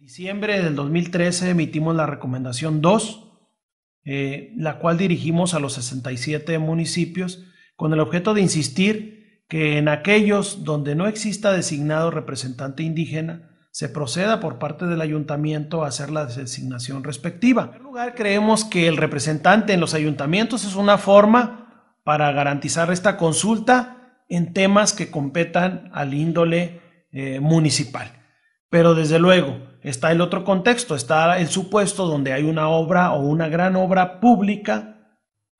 diciembre del 2013 emitimos la recomendación 2, eh, la cual dirigimos a los 67 municipios con el objeto de insistir que en aquellos donde no exista designado representante indígena, se proceda por parte del ayuntamiento a hacer la designación respectiva. En primer lugar, creemos que el representante en los ayuntamientos es una forma para garantizar esta consulta en temas que competan al índole eh, municipal. Pero desde luego, está el otro contexto, está el supuesto donde hay una obra o una gran obra pública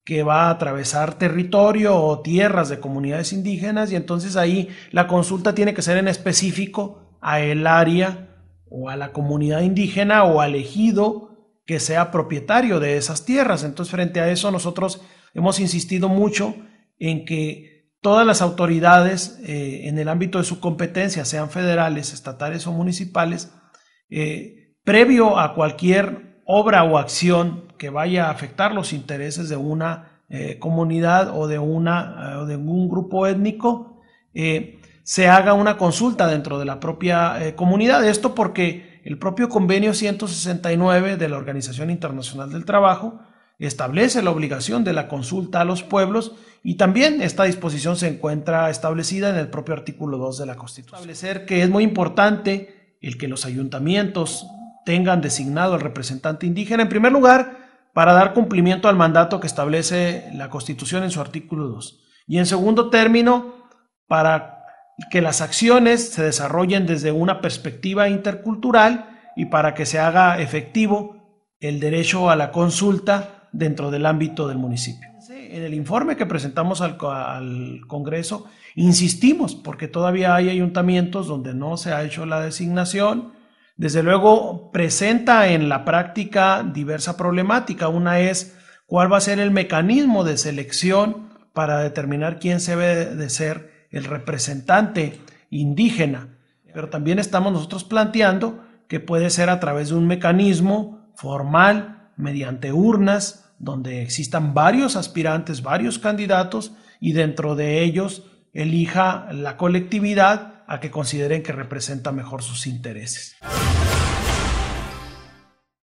que va a atravesar territorio o tierras de comunidades indígenas y entonces ahí la consulta tiene que ser en específico a el área o a la comunidad indígena o al ejido que sea propietario de esas tierras. Entonces frente a eso nosotros hemos insistido mucho en que todas las autoridades eh, en el ámbito de su competencia, sean federales, estatales o municipales, eh, previo a cualquier obra o acción que vaya a afectar los intereses de una eh, comunidad o de, una, eh, de un grupo étnico, se haga una consulta dentro de la propia comunidad. Esto porque el propio convenio 169 de la Organización Internacional del Trabajo establece la obligación de la consulta a los pueblos y también esta disposición se encuentra establecida en el propio artículo 2 de la Constitución. Establecer que es muy importante el que los ayuntamientos tengan designado al representante indígena, en primer lugar, para dar cumplimiento al mandato que establece la Constitución en su artículo 2. Y en segundo término, para que las acciones se desarrollen desde una perspectiva intercultural y para que se haga efectivo el derecho a la consulta dentro del ámbito del municipio en el informe que presentamos al, Congreso insistimos, porque todavía hay ayuntamientos donde no se ha hecho la designación. Desde luego presenta en la práctica diversa problemática. Una es cuál va a ser el mecanismo de selección para determinar quién se debe de ser el representante indígena. Pero también estamos nosotros planteando que puede ser a través de un mecanismo formal, mediante urnas, donde existan varios aspirantes, varios candidatos y dentro de ellos elija la colectividad a que consideren que representa mejor sus intereses.